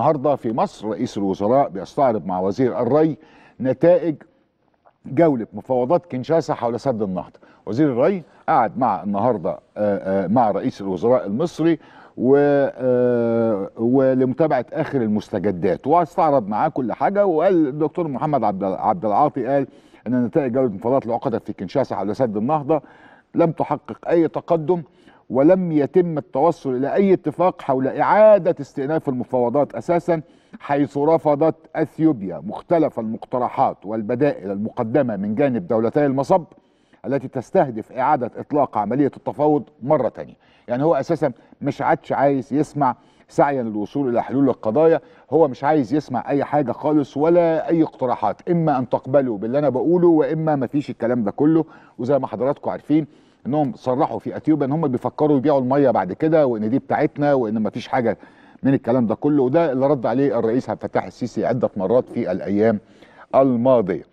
النهارده في مصر رئيس الوزراء بيستعرض مع وزير الري نتائج جوله مفاوضات كنشاسا حول سد النهضه وزير الري قعد مع النهارده آه، آه، مع رئيس الوزراء المصري و آه، ولمتابعه اخر المستجدات واستعرض معاه كل حاجه وقال الدكتور محمد عبد عبد العاطي قال ان نتائج جوله مفاوضات عقدت في كنشاسا حول سد النهضه لم تحقق اي تقدم ولم يتم التوصل إلى أي اتفاق حول إعادة استئناف المفاوضات أساسا حيث رفضت أثيوبيا مختلف المقترحات والبدائل المقدمة من جانب دولتي المصب التي تستهدف إعادة إطلاق عملية التفاوض مرة ثانيه، يعني هو أساسا مش عادش عايز يسمع سعيا للوصول إلى حلول القضايا هو مش عايز يسمع أي حاجة خالص ولا أي اقتراحات إما أن تقبلوا باللي أنا بقوله وإما مفيش الكلام ده كله وزي ما حضراتكم عارفين انهم صرحوا في اثيوبيا ان هم بيفكروا يبيعوا الميه بعد كده وان دي بتاعتنا وان ما فيش حاجه من الكلام ده كله وده اللي رد عليه الرئيس عبد الفتاح السيسي عده مرات في الايام الماضيه